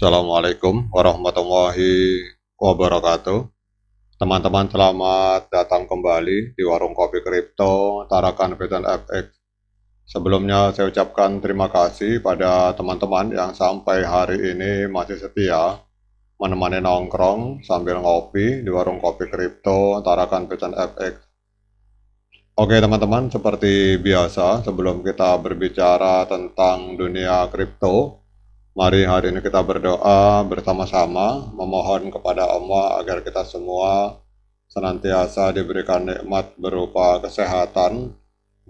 Assalamualaikum warahmatullahi wabarakatuh. Teman-teman selamat datang kembali di Warung Kopi Kripto Tarakan Veteran FX. Sebelumnya saya ucapkan terima kasih pada teman-teman yang sampai hari ini masih setia menemani nongkrong sambil ngopi di Warung Kopi Kripto Tarakan Veteran FX. Oke teman-teman, seperti biasa sebelum kita berbicara tentang dunia kripto, Mari hari ini kita berdoa bersama-sama memohon kepada Allah agar kita semua senantiasa diberikan nikmat berupa kesehatan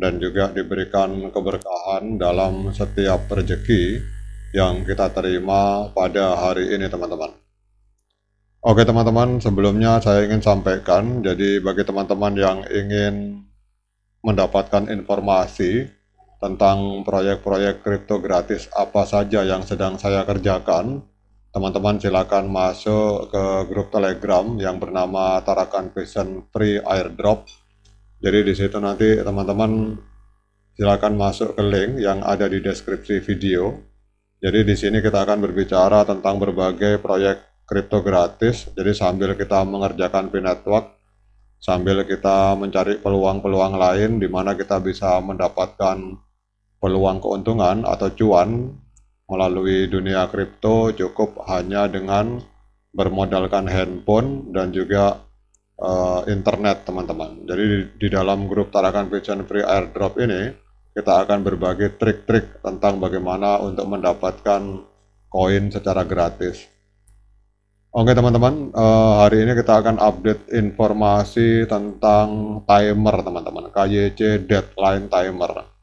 dan juga diberikan keberkahan dalam setiap rezeki yang kita terima pada hari ini teman-teman. Oke teman-teman, sebelumnya saya ingin sampaikan, jadi bagi teman-teman yang ingin mendapatkan informasi tentang proyek-proyek kripto gratis apa saja yang sedang saya kerjakan, teman-teman silakan masuk ke grup Telegram yang bernama Tarakan Vision Free Airdrop. Jadi di situ nanti teman-teman silakan masuk ke link yang ada di deskripsi video. Jadi di sini kita akan berbicara tentang berbagai proyek kripto gratis. Jadi sambil kita mengerjakan P-Network, sambil kita mencari peluang-peluang lain di mana kita bisa mendapatkan peluang keuntungan atau cuan melalui dunia kripto cukup hanya dengan bermodalkan handphone dan juga uh, internet teman-teman. Jadi di, di dalam grup tarakan Pigeon Free Airdrop ini kita akan berbagi trik-trik tentang bagaimana untuk mendapatkan koin secara gratis. Oke teman-teman, uh, hari ini kita akan update informasi tentang timer teman-teman, KYC Deadline Timer.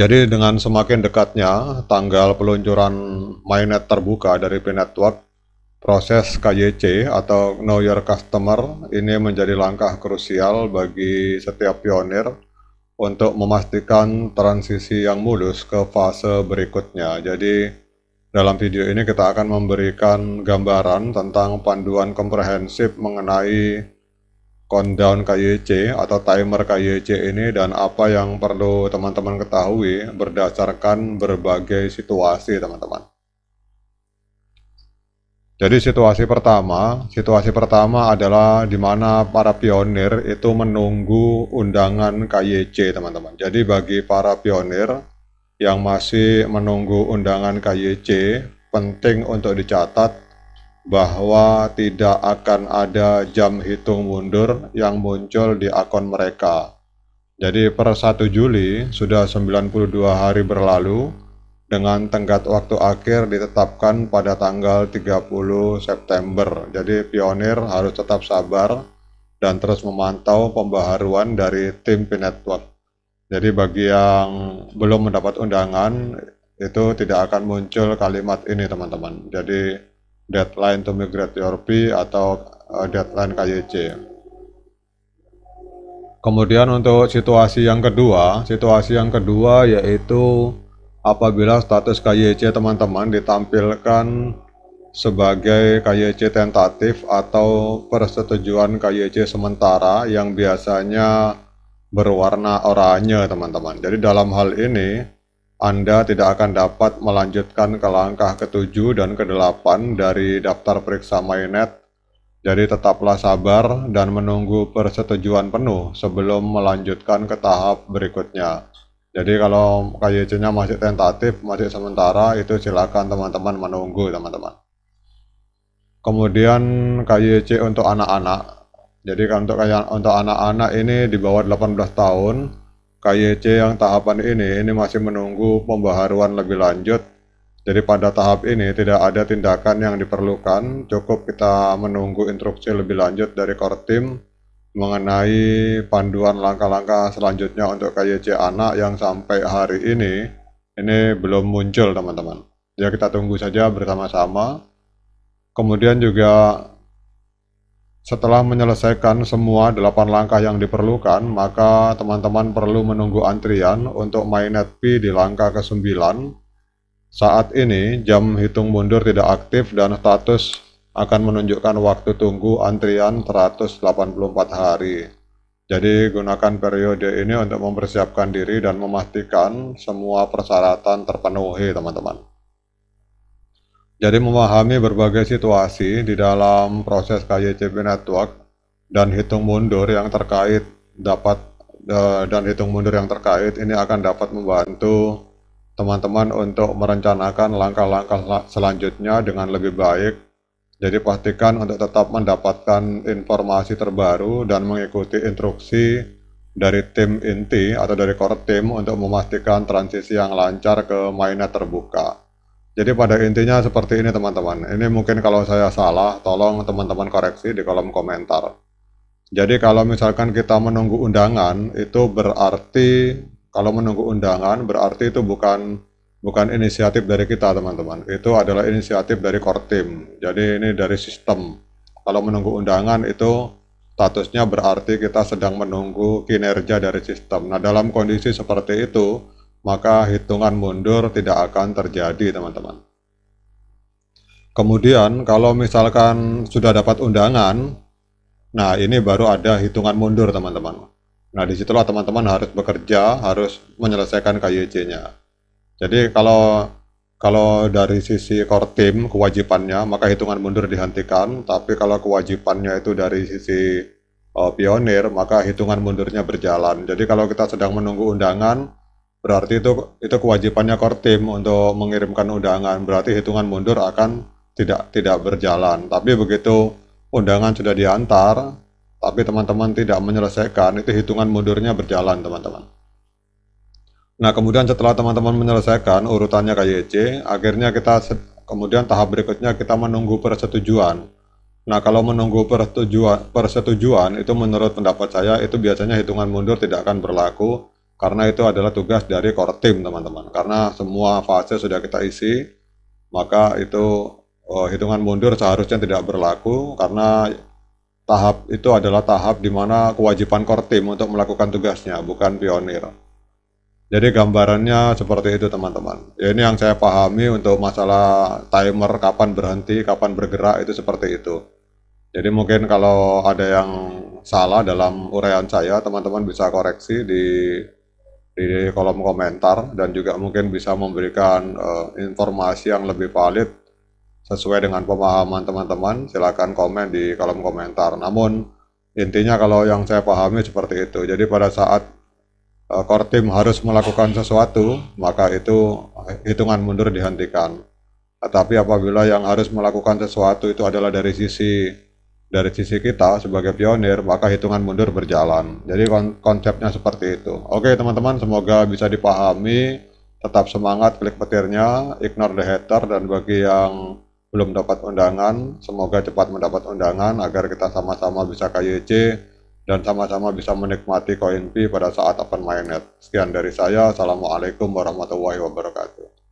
Jadi dengan semakin dekatnya tanggal peluncuran mainnet terbuka dari P Network, proses KYC atau Know Your Customer ini menjadi langkah krusial bagi setiap pionir untuk memastikan transisi yang mulus ke fase berikutnya. Jadi dalam video ini kita akan memberikan gambaran tentang panduan komprehensif mengenai countdown KYC atau timer KYC ini dan apa yang perlu teman-teman ketahui berdasarkan berbagai situasi teman-teman. Jadi situasi pertama, situasi pertama adalah di mana para pionir itu menunggu undangan KYC teman-teman. Jadi bagi para pionir yang masih menunggu undangan KYC, penting untuk dicatat bahwa tidak akan ada jam hitung mundur yang muncul di akun mereka. Jadi per 1 Juli sudah 92 hari berlalu dengan tenggat waktu akhir ditetapkan pada tanggal 30 September. Jadi pionir harus tetap sabar dan terus memantau pembaharuan dari tim p Jadi bagi yang belum mendapat undangan itu tidak akan muncul kalimat ini teman-teman. Jadi deadline to migrate to atau eh, deadline KYC. Kemudian untuk situasi yang kedua, situasi yang kedua yaitu apabila status KYC teman-teman ditampilkan sebagai KYC tentatif atau persetujuan KYC sementara yang biasanya berwarna oranye teman-teman. Jadi dalam hal ini anda tidak akan dapat melanjutkan ke langkah ke-7 dan ke-8 dari daftar periksa MyNet. Jadi tetaplah sabar dan menunggu persetujuan penuh sebelum melanjutkan ke tahap berikutnya. Jadi kalau KYC-nya masih tentatif, masih sementara, itu silakan teman-teman menunggu teman-teman. Kemudian KYC untuk anak-anak. Jadi untuk untuk anak-anak ini di bawah 18 tahun, KYC yang tahapan ini ini masih menunggu pembaharuan lebih lanjut. Jadi pada tahap ini tidak ada tindakan yang diperlukan, cukup kita menunggu instruksi lebih lanjut dari core team mengenai panduan langkah-langkah selanjutnya untuk KYC anak yang sampai hari ini ini belum muncul teman-teman. Ya kita tunggu saja bersama-sama. Kemudian juga setelah menyelesaikan semua 8 langkah yang diperlukan, maka teman-teman perlu menunggu antrian untuk mainnet P di langkah ke-9. Saat ini, jam hitung mundur tidak aktif dan status akan menunjukkan waktu tunggu antrian 184 hari. Jadi gunakan periode ini untuk mempersiapkan diri dan memastikan semua persyaratan terpenuhi teman-teman. Jadi memahami berbagai situasi di dalam proses KYCB Network dan hitung mundur yang terkait dapat eh, dan hitung mundur yang terkait ini akan dapat membantu teman-teman untuk merencanakan langkah-langkah selanjutnya dengan lebih baik. Jadi pastikan untuk tetap mendapatkan informasi terbaru dan mengikuti instruksi dari tim inti atau dari core team untuk memastikan transisi yang lancar ke mainnet terbuka. Jadi pada intinya seperti ini teman-teman. Ini mungkin kalau saya salah, tolong teman-teman koreksi di kolom komentar. Jadi kalau misalkan kita menunggu undangan, itu berarti kalau menunggu undangan berarti itu bukan bukan inisiatif dari kita teman-teman. Itu adalah inisiatif dari core team. Jadi ini dari sistem. Kalau menunggu undangan itu statusnya berarti kita sedang menunggu kinerja dari sistem. Nah dalam kondisi seperti itu, maka hitungan mundur tidak akan terjadi teman-teman. Kemudian kalau misalkan sudah dapat undangan, nah ini baru ada hitungan mundur teman-teman. Nah disitulah teman-teman harus bekerja, harus menyelesaikan KYC-nya. Jadi kalau kalau dari sisi core team kewajibannya maka hitungan mundur dihentikan, tapi kalau kewajibannya itu dari sisi uh, pionir maka hitungan mundurnya berjalan. Jadi kalau kita sedang menunggu undangan, Berarti itu itu kewajibannya Kortim untuk mengirimkan undangan. Berarti hitungan mundur akan tidak tidak berjalan. Tapi begitu undangan sudah diantar, tapi teman-teman tidak menyelesaikan, itu hitungan mundurnya berjalan, teman-teman. Nah, kemudian setelah teman-teman menyelesaikan urutannya KYC, akhirnya kita kemudian tahap berikutnya kita menunggu persetujuan. Nah, kalau menunggu persetujuan, persetujuan itu menurut pendapat saya itu biasanya hitungan mundur tidak akan berlaku karena itu adalah tugas dari core team teman-teman. Karena semua fase sudah kita isi, maka itu uh, hitungan mundur seharusnya tidak berlaku karena tahap itu adalah tahap di mana kewajiban core team untuk melakukan tugasnya, bukan pionir. Jadi gambarannya seperti itu teman-teman. Ya, ini yang saya pahami untuk masalah timer kapan berhenti, kapan bergerak itu seperti itu. Jadi mungkin kalau ada yang salah dalam uraian saya, teman-teman bisa koreksi di di kolom komentar dan juga mungkin bisa memberikan uh, informasi yang lebih valid sesuai dengan pemahaman teman-teman silahkan komen di kolom komentar namun intinya kalau yang saya pahami seperti itu jadi pada saat uh, core team harus melakukan sesuatu maka itu hitungan mundur dihentikan tetapi apabila yang harus melakukan sesuatu itu adalah dari sisi dari sisi kita sebagai pionir, maka hitungan mundur berjalan. Jadi konsepnya seperti itu. Oke teman-teman, semoga bisa dipahami. Tetap semangat klik petirnya, ignore the hater, dan bagi yang belum dapat undangan, semoga cepat mendapat undangan agar kita sama-sama bisa KYC dan sama-sama bisa menikmati koin P pada saat open mainnet. Sekian dari saya, Assalamualaikum warahmatullahi wabarakatuh.